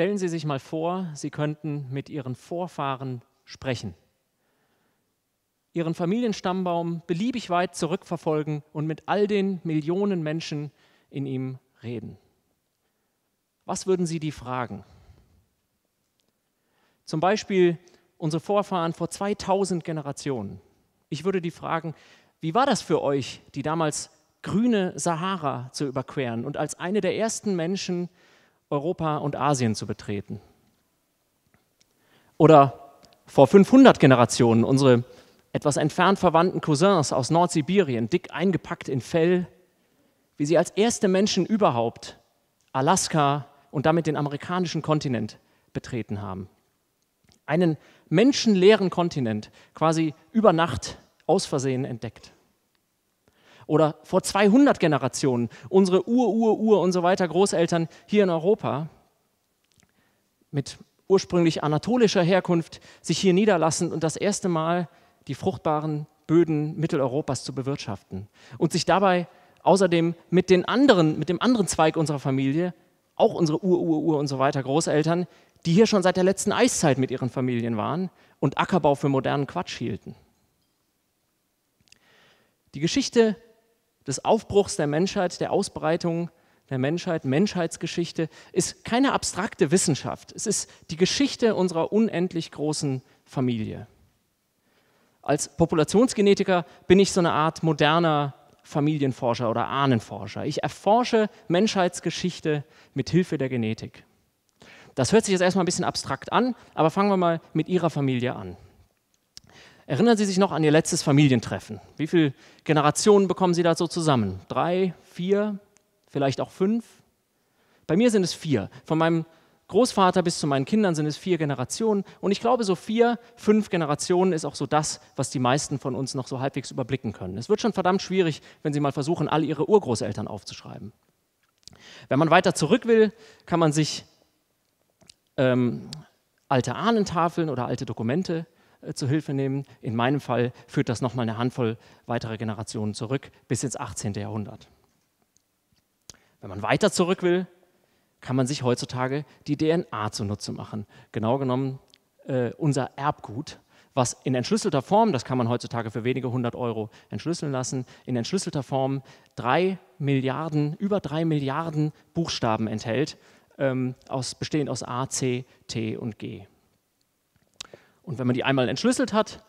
Stellen Sie sich mal vor, Sie könnten mit Ihren Vorfahren sprechen, Ihren Familienstammbaum beliebig weit zurückverfolgen und mit all den Millionen Menschen in ihm reden. Was würden Sie die fragen? Zum Beispiel unsere Vorfahren vor 2000 Generationen. Ich würde die fragen, wie war das für euch, die damals grüne Sahara zu überqueren und als eine der ersten Menschen Europa und Asien zu betreten. Oder vor 500 Generationen unsere etwas entfernt verwandten Cousins aus Nordsibirien, dick eingepackt in Fell, wie sie als erste Menschen überhaupt Alaska und damit den amerikanischen Kontinent betreten haben. Einen menschenleeren Kontinent quasi über Nacht aus Versehen entdeckt oder vor 200 Generationen, unsere Ur, Ur, Ur und so weiter Großeltern hier in Europa mit ursprünglich anatolischer Herkunft sich hier niederlassen und das erste Mal die fruchtbaren Böden Mitteleuropas zu bewirtschaften und sich dabei außerdem mit den anderen, mit dem anderen Zweig unserer Familie, auch unsere Ur, Ur, Ur und so weiter Großeltern, die hier schon seit der letzten Eiszeit mit ihren Familien waren und Ackerbau für modernen Quatsch hielten. Die Geschichte des Aufbruchs der Menschheit, der Ausbreitung der Menschheit, Menschheitsgeschichte, ist keine abstrakte Wissenschaft. Es ist die Geschichte unserer unendlich großen Familie. Als Populationsgenetiker bin ich so eine Art moderner Familienforscher oder Ahnenforscher. Ich erforsche Menschheitsgeschichte mit Hilfe der Genetik. Das hört sich jetzt erstmal ein bisschen abstrakt an, aber fangen wir mal mit Ihrer Familie an. Erinnern Sie sich noch an Ihr letztes Familientreffen? Wie viele Generationen bekommen Sie da so zusammen? Drei, vier, vielleicht auch fünf? Bei mir sind es vier. Von meinem Großvater bis zu meinen Kindern sind es vier Generationen. Und ich glaube, so vier, fünf Generationen ist auch so das, was die meisten von uns noch so halbwegs überblicken können. Es wird schon verdammt schwierig, wenn Sie mal versuchen, alle Ihre Urgroßeltern aufzuschreiben. Wenn man weiter zurück will, kann man sich ähm, alte Ahnentafeln oder alte Dokumente zu Hilfe nehmen. In meinem Fall führt das nochmal eine Handvoll weiterer Generationen zurück bis ins 18. Jahrhundert. Wenn man weiter zurück will, kann man sich heutzutage die DNA zunutze machen. Genau genommen äh, unser Erbgut, was in entschlüsselter Form, das kann man heutzutage für wenige hundert Euro entschlüsseln lassen, in entschlüsselter Form drei Milliarden, über drei Milliarden Buchstaben enthält, ähm, aus, bestehend aus A, C, T und G. Und wenn man die einmal entschlüsselt hat,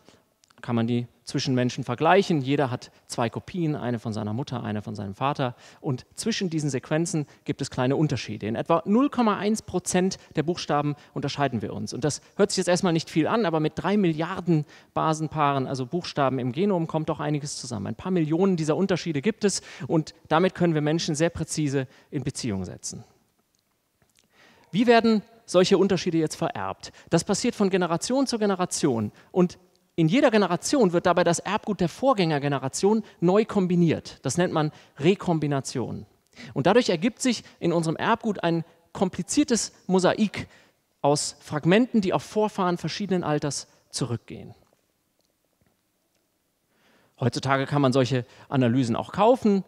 kann man die zwischen Menschen vergleichen. Jeder hat zwei Kopien, eine von seiner Mutter, eine von seinem Vater. Und zwischen diesen Sequenzen gibt es kleine Unterschiede. In etwa 0,1 Prozent der Buchstaben unterscheiden wir uns. Und das hört sich jetzt erstmal nicht viel an, aber mit drei Milliarden Basenpaaren, also Buchstaben im Genom, kommt doch einiges zusammen. Ein paar Millionen dieser Unterschiede gibt es und damit können wir Menschen sehr präzise in Beziehung setzen. Wie werden solche Unterschiede jetzt vererbt. Das passiert von Generation zu Generation und in jeder Generation wird dabei das Erbgut der Vorgängergeneration neu kombiniert. Das nennt man Rekombination. Und dadurch ergibt sich in unserem Erbgut ein kompliziertes Mosaik aus Fragmenten, die auf Vorfahren verschiedenen Alters zurückgehen. Heutzutage kann man solche Analysen auch kaufen.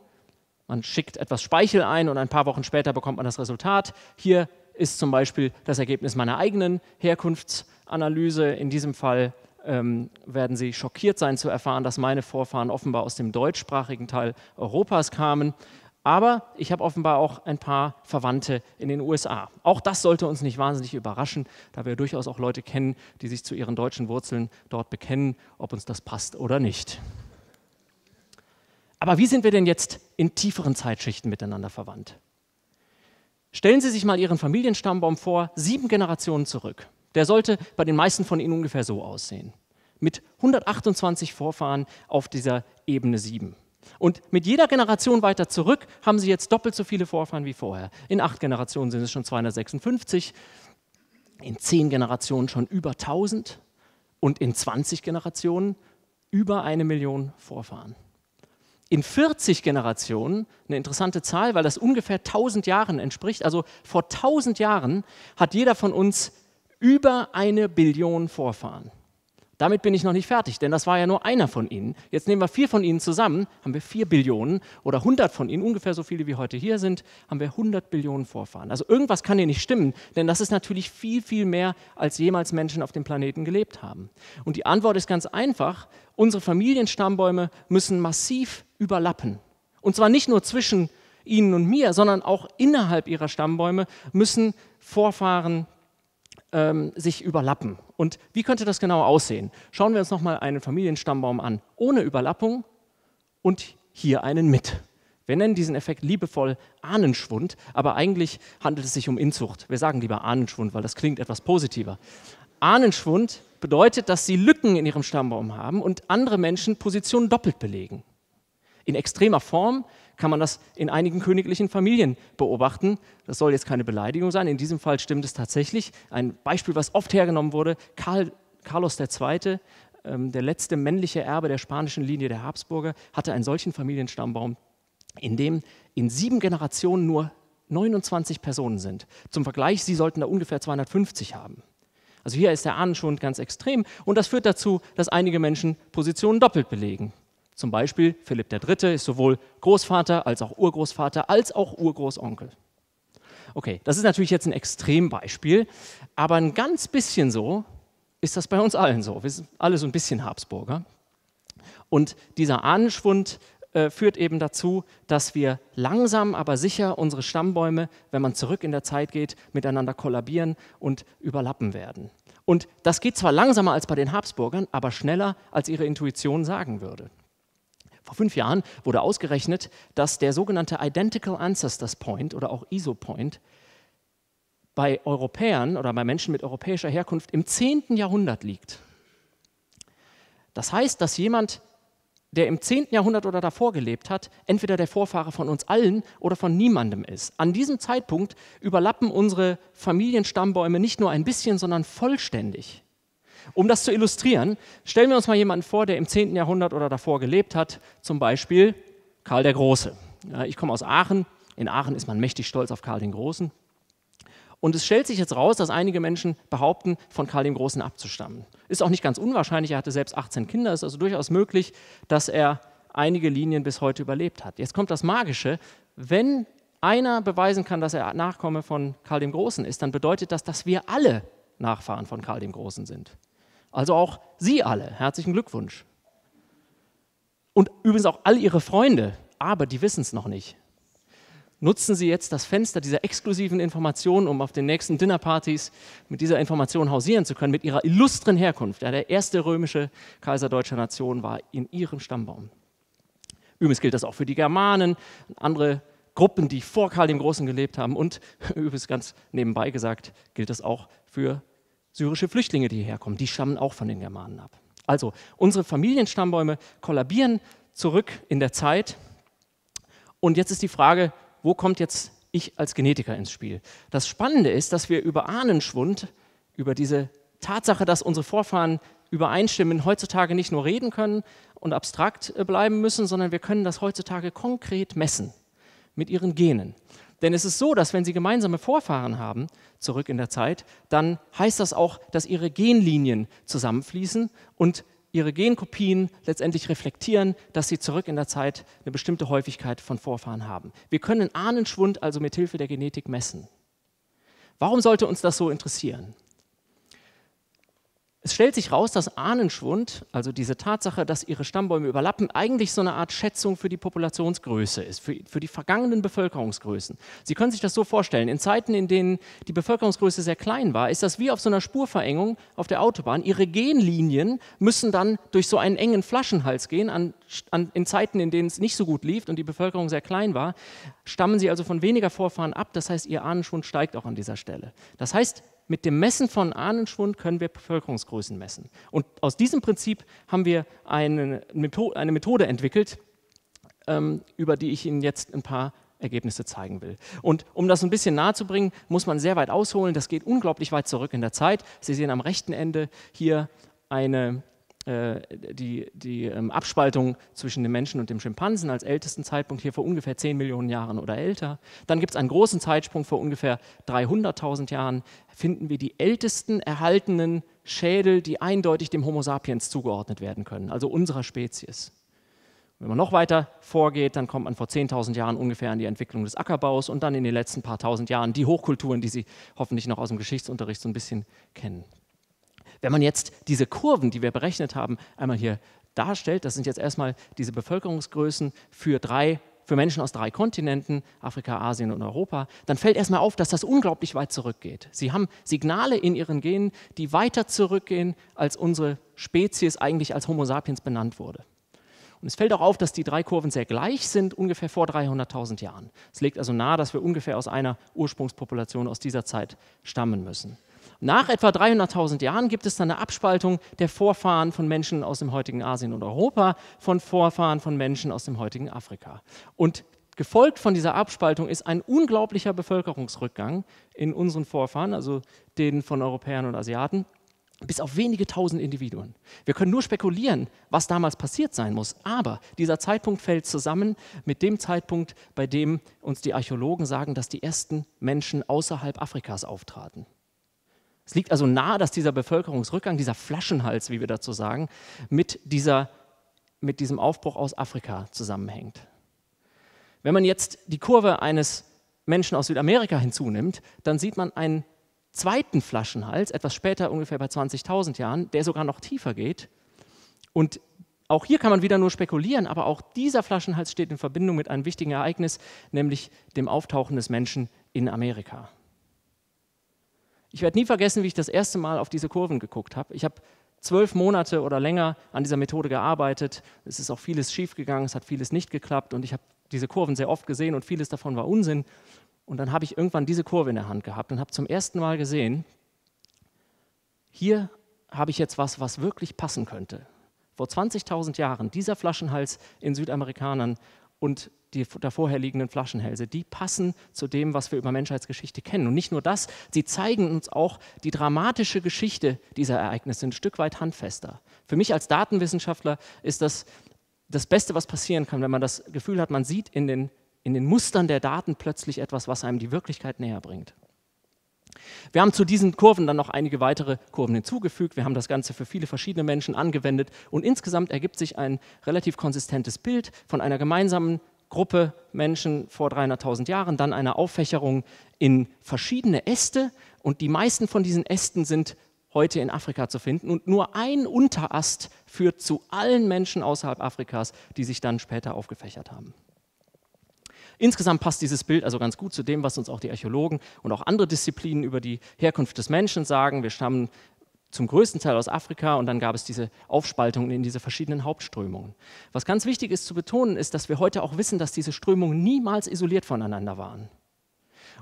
Man schickt etwas Speichel ein und ein paar Wochen später bekommt man das Resultat. Hier ist zum Beispiel das Ergebnis meiner eigenen Herkunftsanalyse. In diesem Fall ähm, werden Sie schockiert sein zu erfahren, dass meine Vorfahren offenbar aus dem deutschsprachigen Teil Europas kamen. Aber ich habe offenbar auch ein paar Verwandte in den USA. Auch das sollte uns nicht wahnsinnig überraschen, da wir durchaus auch Leute kennen, die sich zu ihren deutschen Wurzeln dort bekennen, ob uns das passt oder nicht. Aber wie sind wir denn jetzt in tieferen Zeitschichten miteinander verwandt? Stellen Sie sich mal Ihren Familienstammbaum vor, sieben Generationen zurück. Der sollte bei den meisten von Ihnen ungefähr so aussehen. Mit 128 Vorfahren auf dieser Ebene 7. Und mit jeder Generation weiter zurück haben Sie jetzt doppelt so viele Vorfahren wie vorher. In acht Generationen sind es schon 256, in zehn Generationen schon über 1000 und in 20 Generationen über eine Million Vorfahren in 40 Generationen, eine interessante Zahl, weil das ungefähr 1000 Jahren entspricht, also vor 1000 Jahren hat jeder von uns über eine Billion Vorfahren. Damit bin ich noch nicht fertig, denn das war ja nur einer von ihnen. Jetzt nehmen wir vier von ihnen zusammen, haben wir vier Billionen oder 100 von ihnen, ungefähr so viele wie heute hier sind, haben wir 100 Billionen Vorfahren. Also irgendwas kann hier nicht stimmen, denn das ist natürlich viel, viel mehr, als jemals Menschen auf dem Planeten gelebt haben. Und die Antwort ist ganz einfach, unsere Familienstammbäume müssen massiv überlappen. Und zwar nicht nur zwischen ihnen und mir, sondern auch innerhalb ihrer Stammbäume müssen Vorfahren ähm, sich überlappen. Und wie könnte das genau aussehen? Schauen wir uns nochmal einen Familienstammbaum an, ohne Überlappung und hier einen mit. Wir nennen diesen Effekt liebevoll Ahnenschwund, aber eigentlich handelt es sich um Inzucht. Wir sagen lieber Ahnenschwund, weil das klingt etwas positiver. Ahnenschwund bedeutet, dass sie Lücken in ihrem Stammbaum haben und andere Menschen Positionen doppelt belegen. In extremer Form kann man das in einigen königlichen Familien beobachten. Das soll jetzt keine Beleidigung sein. In diesem Fall stimmt es tatsächlich. Ein Beispiel, was oft hergenommen wurde, Karl, Carlos II., ähm, der letzte männliche Erbe der spanischen Linie der Habsburger, hatte einen solchen Familienstammbaum, in dem in sieben Generationen nur 29 Personen sind. Zum Vergleich, sie sollten da ungefähr 250 haben. Also hier ist der Ahnen schon ganz extrem und das führt dazu, dass einige Menschen Positionen doppelt belegen. Zum Beispiel Philipp III. ist sowohl Großvater als auch Urgroßvater als auch Urgroßonkel. Okay, das ist natürlich jetzt ein Extrembeispiel, aber ein ganz bisschen so ist das bei uns allen so. Wir sind alle so ein bisschen Habsburger. Und dieser Ahnenschwund äh, führt eben dazu, dass wir langsam, aber sicher unsere Stammbäume, wenn man zurück in der Zeit geht, miteinander kollabieren und überlappen werden. Und das geht zwar langsamer als bei den Habsburgern, aber schneller, als ihre Intuition sagen würde. Vor fünf Jahren wurde ausgerechnet, dass der sogenannte Identical Ancestors Point oder auch ISO Point bei Europäern oder bei Menschen mit europäischer Herkunft im 10. Jahrhundert liegt. Das heißt, dass jemand, der im 10. Jahrhundert oder davor gelebt hat, entweder der Vorfahre von uns allen oder von niemandem ist. An diesem Zeitpunkt überlappen unsere Familienstammbäume nicht nur ein bisschen, sondern vollständig. Um das zu illustrieren, stellen wir uns mal jemanden vor, der im 10. Jahrhundert oder davor gelebt hat, zum Beispiel Karl der Große. Ich komme aus Aachen. In Aachen ist man mächtig stolz auf Karl den Großen. Und es stellt sich jetzt raus, dass einige Menschen behaupten, von Karl dem Großen abzustammen. Ist auch nicht ganz unwahrscheinlich, er hatte selbst 18 Kinder, ist also durchaus möglich, dass er einige Linien bis heute überlebt hat. Jetzt kommt das Magische, wenn einer beweisen kann, dass er Nachkomme von Karl dem Großen ist, dann bedeutet das, dass wir alle Nachfahren von Karl dem Großen sind. Also auch Sie alle, herzlichen Glückwunsch. Und übrigens auch all Ihre Freunde, aber die wissen es noch nicht. Nutzen Sie jetzt das Fenster dieser exklusiven Informationen, um auf den nächsten Dinnerpartys mit dieser Information hausieren zu können, mit Ihrer illustren Herkunft. Ja, der erste römische Kaiser deutscher Nation war in Ihrem Stammbaum. Übrigens gilt das auch für die Germanen, andere Gruppen, die vor Karl dem Großen gelebt haben. Und übrigens ganz nebenbei gesagt, gilt das auch für syrische Flüchtlinge, die hierher kommen, die stammen auch von den Germanen ab. Also unsere Familienstammbäume kollabieren zurück in der Zeit. Und jetzt ist die Frage, wo kommt jetzt ich als Genetiker ins Spiel? Das Spannende ist, dass wir über Ahnenschwund, über diese Tatsache, dass unsere Vorfahren übereinstimmen, heutzutage nicht nur reden können und abstrakt äh, bleiben müssen, sondern wir können das heutzutage konkret messen mit ihren Genen. Denn es ist so, dass wenn sie gemeinsame Vorfahren haben, zurück in der Zeit, dann heißt das auch, dass ihre Genlinien zusammenfließen und ihre Genkopien letztendlich reflektieren, dass sie zurück in der Zeit eine bestimmte Häufigkeit von Vorfahren haben. Wir können Ahnenschwund also mit Hilfe der Genetik messen. Warum sollte uns das so interessieren? Es stellt sich raus, dass Ahnenschwund, also diese Tatsache, dass ihre Stammbäume überlappen, eigentlich so eine Art Schätzung für die Populationsgröße ist, für, für, die vergangenen Bevölkerungsgrößen. Sie können sich das so vorstellen, in Zeiten, in denen die Bevölkerungsgröße sehr klein war, ist das wie auf so einer Spurverengung auf der Autobahn. Ihre Genlinien müssen dann durch so einen engen Flaschenhals gehen. An, an, in Zeiten, in denen es nicht so gut lief und die Bevölkerung sehr klein war, stammen sie also von weniger Vorfahren ab. Das heißt, ihr Ahnenschwund steigt auch an dieser Stelle. Das heißt, mit dem Messen von Ahnenschwund können wir Bevölkerungsgrößen messen. Und aus diesem Prinzip haben wir eine Methode, eine Methode entwickelt, ähm, über die ich Ihnen jetzt ein paar Ergebnisse zeigen will. Und um das ein bisschen nahe zu bringen, muss man sehr weit ausholen. Das geht unglaublich weit zurück in der Zeit. Sie sehen am rechten Ende hier eine äh, die, die ähm, Abspaltung zwischen dem Menschen und dem Schimpansen als ältesten Zeitpunkt hier vor ungefähr 10 Millionen Jahren oder älter. Dann gibt es einen großen Zeitsprung vor ungefähr 300.000 Jahren, finden wir die ältesten erhaltenen Schädel, die eindeutig dem Homo sapiens zugeordnet werden können, also unserer Spezies. Wenn man noch weiter vorgeht, dann kommt man vor 10.000 Jahren ungefähr an die Entwicklung des Ackerbaus und dann in den letzten paar tausend Jahren die Hochkulturen, die Sie hoffentlich noch aus dem Geschichtsunterricht so ein bisschen kennen. Wenn man jetzt diese Kurven, die wir berechnet haben, einmal hier darstellt, das sind jetzt erstmal diese Bevölkerungsgrößen für drei für Menschen aus drei Kontinenten, Afrika, Asien und Europa, dann fällt erstmal auf, dass das unglaublich weit zurückgeht. Sie haben Signale in ihren Genen, die weiter zurückgehen, als unsere Spezies eigentlich als Homo sapiens benannt wurde. Und es fällt auch auf, dass die drei Kurven sehr gleich sind, ungefähr vor 300.000 Jahren. Es legt also nahe, dass wir ungefähr aus einer Ursprungspopulation aus dieser Zeit stammen müssen. Nach etwa 300.000 Jahren gibt es dann eine Abspaltung der Vorfahren von Menschen aus dem heutigen Asien und Europa von Vorfahren von Menschen aus dem heutigen Afrika. Und gefolgt von dieser Abspaltung ist ein unglaublicher Bevölkerungsrückgang in unseren Vorfahren, also den von Europäern und Asiaten, bis auf wenige tausend Individuen. Wir können nur spekulieren, was damals passiert sein muss, aber dieser Zeitpunkt fällt zusammen mit dem Zeitpunkt, bei dem uns die Archäologen sagen, dass die ersten Menschen außerhalb Afrikas auftraten. Es liegt also nahe, dass dieser Bevölkerungsrückgang, dieser Flaschenhals, wie wir dazu sagen, mit, dieser, mit diesem Aufbruch aus Afrika zusammenhängt. Wenn man jetzt die Kurve eines Menschen aus Südamerika hinzunimmt, dann sieht man einen zweiten Flaschenhals, etwas später, ungefähr bei 20.000 Jahren, der sogar noch tiefer geht. Und auch hier kann man wieder nur spekulieren, aber auch dieser Flaschenhals steht in Verbindung mit einem wichtigen Ereignis, nämlich dem Auftauchen des Menschen in Amerika. Ich werde nie vergessen, wie ich das erste Mal auf diese Kurven geguckt habe. Ich habe zwölf Monate oder länger an dieser Methode gearbeitet. Es ist auch vieles schiefgegangen, es hat vieles nicht geklappt und ich habe diese Kurven sehr oft gesehen und vieles davon war Unsinn. Und dann habe ich irgendwann diese Kurve in der Hand gehabt und habe zum ersten Mal gesehen, hier habe ich jetzt was, was wirklich passen könnte. Vor 20.000 Jahren, dieser Flaschenhals in Südamerikanern und die davorherliegenden Flaschenhälse, die passen zu dem, was wir über Menschheitsgeschichte kennen. Und nicht nur das, sie zeigen uns auch die dramatische Geschichte dieser Ereignisse ein Stück weit handfester. Für mich als Datenwissenschaftler ist das das Beste, was passieren kann, wenn man das Gefühl hat, man sieht in den, in den Mustern der Daten plötzlich etwas, was einem die Wirklichkeit näher bringt. Wir haben zu diesen Kurven dann noch einige weitere Kurven hinzugefügt. Wir haben das Ganze für viele verschiedene Menschen angewendet und insgesamt ergibt sich ein relativ konsistentes Bild von einer gemeinsamen Gruppe Menschen vor 300.000 Jahren, dann einer Auffächerung in verschiedene Äste und die meisten von diesen Ästen sind heute in Afrika zu finden und nur ein Unterast führt zu allen Menschen außerhalb Afrikas, die sich dann später aufgefächert haben. Insgesamt passt dieses Bild also ganz gut zu dem, was uns auch die Archäologen und auch andere Disziplinen über die Herkunft des Menschen sagen. Wir stammen zum größten Teil aus Afrika und dann gab es diese Aufspaltungen in diese verschiedenen Hauptströmungen. Was ganz wichtig ist zu betonen, ist, dass wir heute auch wissen, dass diese Strömungen niemals isoliert voneinander waren.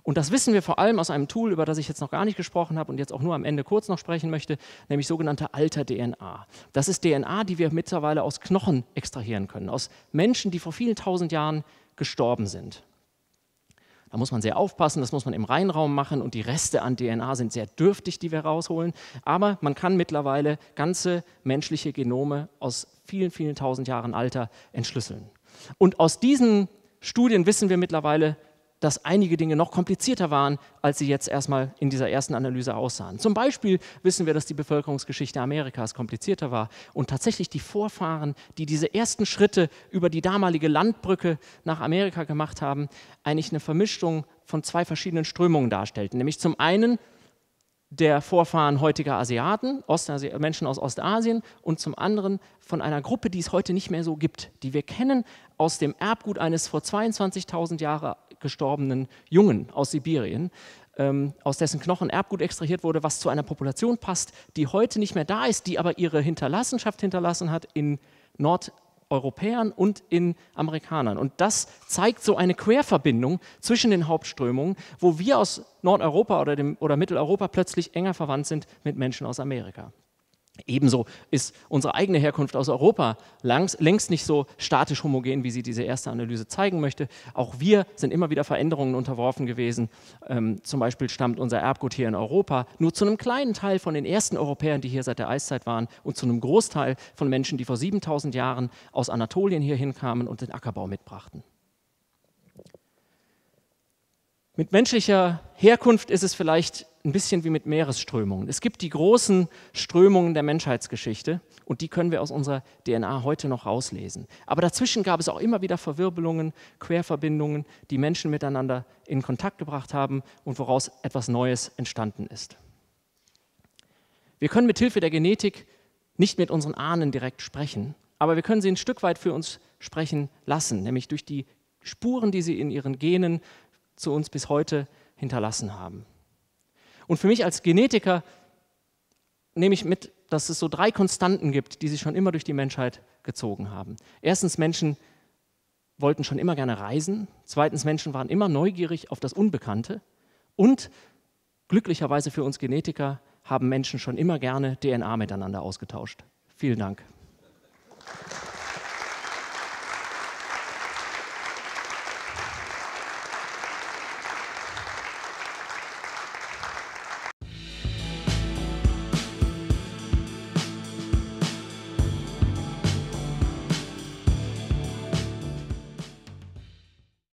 Und das wissen wir vor allem aus einem Tool, über das ich jetzt noch gar nicht gesprochen habe und jetzt auch nur am Ende kurz noch sprechen möchte, nämlich sogenannte Alter-DNA. Das ist DNA, die wir mittlerweile aus Knochen extrahieren können, aus Menschen, die vor vielen tausend Jahren gestorben sind. Da muss man sehr aufpassen, das muss man im Reinraum machen und die Reste an DNA sind sehr dürftig, die wir rausholen. Aber man kann mittlerweile ganze menschliche Genome aus vielen, vielen tausend Jahren Alter entschlüsseln. Und aus diesen Studien wissen wir mittlerweile, dass einige Dinge noch komplizierter waren, als sie jetzt erstmal in dieser ersten Analyse aussahen. Zum Beispiel wissen wir, dass die Bevölkerungsgeschichte Amerikas komplizierter war und tatsächlich die Vorfahren, die diese ersten Schritte über die damalige Landbrücke nach Amerika gemacht haben, eigentlich eine Vermischung von zwei verschiedenen Strömungen darstellten. Nämlich zum einen der Vorfahren heutiger Asiaten, Ostasi Menschen aus Ostasien und zum anderen von einer Gruppe, die es heute nicht mehr so gibt, die wir kennen aus dem Erbgut eines vor 22.000 Jahren gestorbenen Jungen aus Sibirien, ähm, aus dessen Knochen Erbgut extrahiert wurde, was zu einer Population passt, die heute nicht mehr da ist, die aber ihre Hinterlassenschaft hinterlassen hat in Nord Europäern und in Amerikanern. Und das zeigt so eine Querverbindung zwischen den Hauptströmungen, wo wir aus Nordeuropa oder, dem, oder Mitteleuropa plötzlich enger verwandt sind mit Menschen aus Amerika. Ebenso ist unsere eigene Herkunft aus Europa langs, längst nicht so statisch homogen, wie sie diese erste Analyse zeigen möchte. Auch wir sind immer wieder Veränderungen unterworfen gewesen. Ähm, zum Beispiel stammt unser Erbgut hier in Europa nur zu einem kleinen Teil von den ersten Europäern, die hier seit der Eiszeit waren, und zu einem Großteil von Menschen, die vor 7000 Jahren aus Anatolien hier hinkamen und den Ackerbau mitbrachten. Mit menschlicher Herkunft ist es vielleicht ein bisschen wie mit Meeresströmungen. Es gibt die großen Strömungen der Menschheitsgeschichte und die können wir aus unserer DNA heute noch rauslesen. Aber dazwischen gab es auch immer wieder Verwirbelungen, Querverbindungen, die Menschen miteinander in Kontakt gebracht haben und woraus etwas Neues entstanden ist. Wir können mit Hilfe der Genetik nicht mit unseren Ahnen direkt sprechen, aber wir können sie ein Stück weit für uns sprechen lassen, nämlich durch die Spuren, die sie in ihren Genen zu uns bis heute hinterlassen haben. Und für mich als Genetiker nehme ich mit, dass es so drei Konstanten gibt, die sich schon immer durch die Menschheit gezogen haben. Erstens, Menschen wollten schon immer gerne reisen. Zweitens, Menschen waren immer neugierig auf das Unbekannte. Und glücklicherweise für uns Genetiker haben Menschen schon immer gerne DNA miteinander ausgetauscht. Vielen Dank.